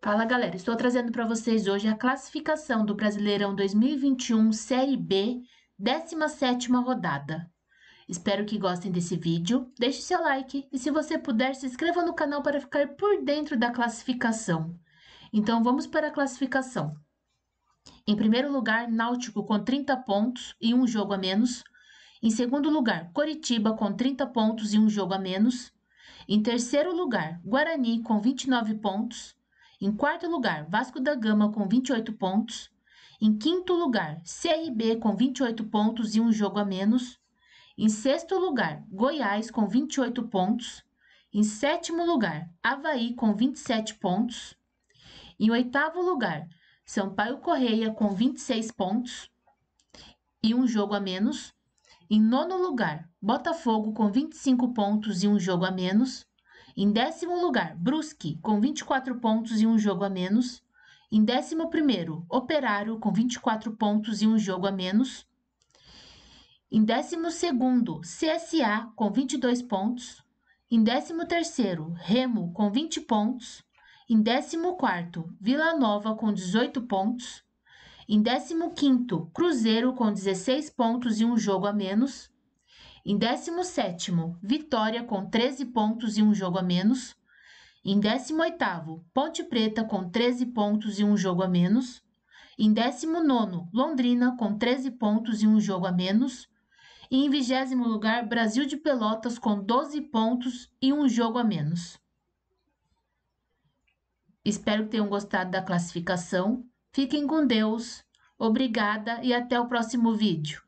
Fala galera, estou trazendo para vocês hoje a classificação do Brasileirão 2021 Série B, 17 rodada. Espero que gostem desse vídeo, deixe seu like e se você puder se inscreva no canal para ficar por dentro da classificação. Então vamos para a classificação. Em primeiro lugar, Náutico com 30 pontos e um jogo a menos. Em segundo lugar, Coritiba com 30 pontos e um jogo a menos. Em terceiro lugar, Guarani com 29 pontos. Em quarto lugar, Vasco da Gama com 28 pontos. Em quinto lugar, CRB com 28 pontos e um jogo a menos. Em sexto lugar, Goiás com 28 pontos. Em sétimo lugar, Havaí com 27 pontos. Em oitavo lugar, Sampaio Correia com 26 pontos e um jogo a menos. Em nono lugar, Botafogo com 25 pontos e um jogo a menos. Em décimo lugar, Brusque, com 24 pontos e um jogo a menos. Em décimo primeiro, Operário, com 24 pontos e um jogo a menos. Em décimo segundo, CSA, com 22 pontos. Em décimo terceiro, Remo, com 20 pontos. Em décimo quarto, Vila Nova, com 18 pontos. Em décimo quinto, Cruzeiro, com 16 pontos e um jogo a menos. Em 17, Vitória com 13 pontos e um jogo a menos. Em 18, Ponte Preta com 13 pontos e um jogo a menos. Em 19, Londrina com 13 pontos e um jogo a menos. E em 20 lugar, Brasil de Pelotas com 12 pontos e um jogo a menos. Espero que tenham gostado da classificação. Fiquem com Deus. Obrigada e até o próximo vídeo.